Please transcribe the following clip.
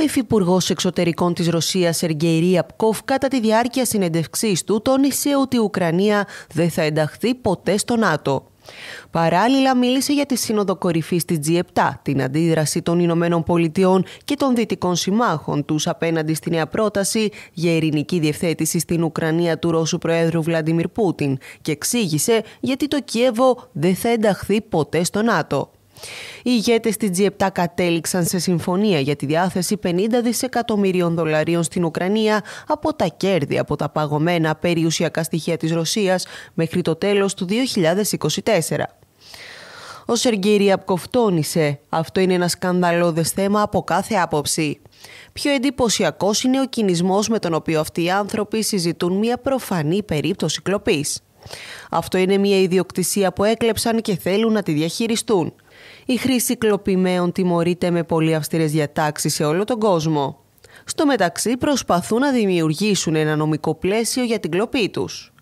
Ο Υφυπουργός Εξωτερικών της Ρωσίας Σεργέη Ριαπκόφ κατά τη διάρκεια συνεντευξής του τόνισε ότι η Ουκρανία δεν θα ενταχθεί ποτέ στο ΝΑΤΟ. Παράλληλα, μίλησε για τη Σύνοδο Κορυφής της G7, την αντίδραση των Ηνωμένων Πολιτειών και των δυτικών συμμάχων τους απέναντι στη νέα πρόταση για ειρηνική διευθέτηση στην Ουκρανία του Ρώσου Προέδρου Βλαντιμίρ Πούτιν και εξήγησε γιατί το Κίεβο δεν θα ενταχθεί ποτέ στο ΝΑΤΟ. Οι ηγέτες της G7 κατέληξαν σε συμφωνία για τη διάθεση 50 δισεκατομμυρίων δολαρίων στην Ουκρανία από τα κέρδη από τα παγωμένα περιουσιακά στοιχεία της Ρωσίας μέχρι το τέλος του 2024. Ο Σεργίρι Ριαπκοφ «Αυτό είναι ένα σκανδαλώδες θέμα από κάθε άποψη». Πιο εντυπωσιακός είναι ο κινησμός με τον οποίο αυτοί οι άνθρωποι συζητούν μια προφανή περίπτωση κλοπής. Αυτό είναι μια ιδιοκτησία που έκλεψαν και θέλουν να τη διαχειριστούν. Η χρήση κλοπημαίων τιμωρείται με πολύ αυστηρές διατάξεις σε όλο τον κόσμο. Στο μεταξύ προσπαθούν να δημιουργήσουν ένα νομικό πλαίσιο για την κλοπή τους.